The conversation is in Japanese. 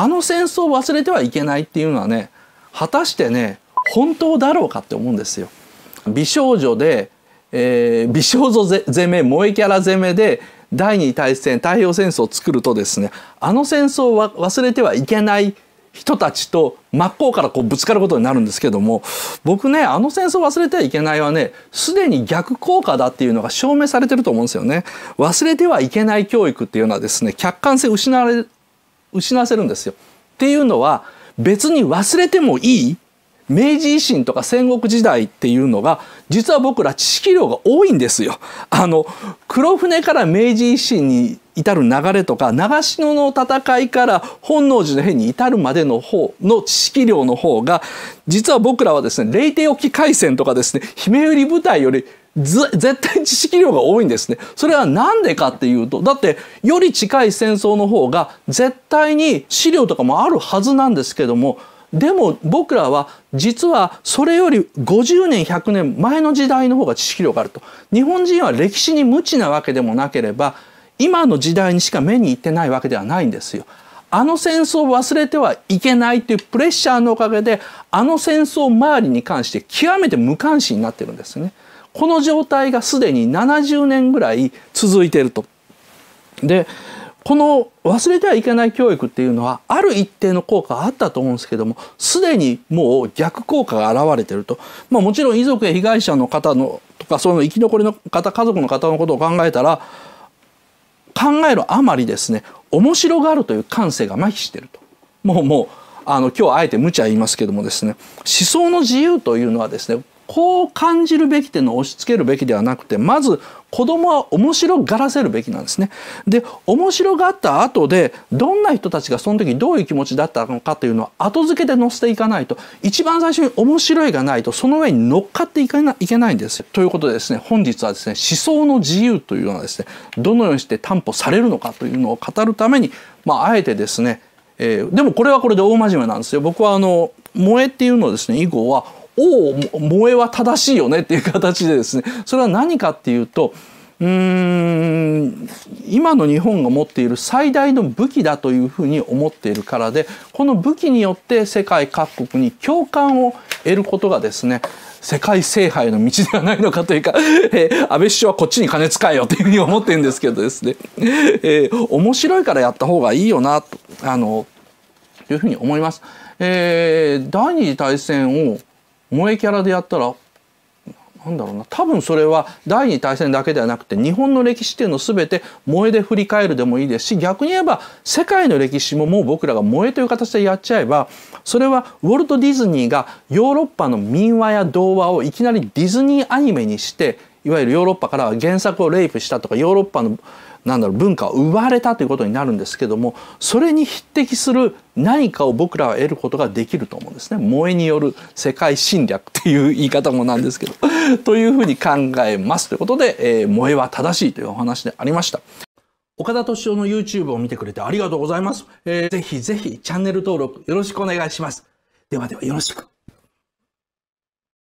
あの戦争を忘れてはいけないっていうのはね果たしてね本当だろうかって思うんですよ。美少女で、えー、美少女攻め萌えキャラ攻めで第二大戦太平洋戦争を作るとですねあの戦争は忘れてはいけない人たちと真っ向からこうぶつかることになるんですけども僕ねあの戦争忘れてはいけないはねすでに逆効果だっていうのが証明されてると思うんですよね。忘れてはいけない教育っていうのはですね客観性失われ失わせるんですよ。っていうのは別に忘れてもいい明治維新とか戦国時代っていうのが実は僕ら知識量が多いんですよ。あの黒船から明治維新に至る流れとか長篠の戦いから本能寺の変に至るまでの方の知識量の方が実は僕らはですね霊帝沖海戦とかですね姫百り部隊より絶対知識量が多いんですね。それは何でかっていうと、だってより近い戦争の方が絶対に資料とかもあるはずなんですけども、でも僕らは実はそれより50年100年前の時代の方が知識量があると。日本人は歴史に無知なわけでもなければ、今の時代にしか目に行ってないわけではないんですよ。あの戦争を忘れてはいけないというプレッシャーのおかげであの戦争周りに関して極めて無関心になってるんですね。この状態がすでに70年ぐらい続いてると。でこの忘れてはいけない教育っていうのはある一定の効果があったと思うんですけどもすでにもう逆効果が現れてると、まあ、もちろん遺族や被害者の方のとかその生き残りの方家族の方のことを考えたら考えるあまりですね面白がるという感性が麻痺してるともうもうあの今日あえて無茶言いますけどもですね思想の自由というのはですねこう感じるべき点のを押し付けるべきではなくてまず子供は面白がらせるべきなんですね。で面白がった後でどんな人たちがその時どういう気持ちだったのかというのは後付けで載せていかないと一番最初に面白いがないとその上に乗っかっていかないいけないんです。ということでですね本日はですね思想の自由というのはですねどのようにして担保されるのかというのを語るために、まあ、あえてですねえー、でもこれはこれで大真面目なんですよ。僕はあの萌えっていうのをですね以後はおお萌えは正しいよねっていう形でですねそれは何かっていうとうん今の日本が持っている最大の武器だというふうに思っているからでこの武器によって世界各国に共感を得ることがですね世界制覇への道ではないのかというか、えー、安倍首相はこっちに金使えよというふうに思ってるんですけどですね、えー、面白いからやった方がいいよなとあのというふうに思います。えー、第二次大戦を萌えキャラでやったらなんだろうな多分それは第二大戦だけではなくて日本の歴史っていうのを全て萌えで振り返るでもいいですし逆に言えば世界の歴史ももう僕らが萌えという形でやっちゃえばそれはウォルト・ディズニーがヨーロッパの民話や童話をいきなりディズニーアニメにしていわゆるヨーロッパからは原作をレイプしたとかヨーロッパのなんだろう文化を奪われたということになるんですけどもそれに匹敵する何かを僕らは得ることができると思うんですね。萌えによる世界侵略っていう言い方もなんですけど というふうに考えますということで、えー、萌えは正しいというお話でありました。岡田敏夫の YouTube を見てくれてありがとうございます。えー、ぜひぜひチャンネル登録よろしくお願いします。ではではよろしく。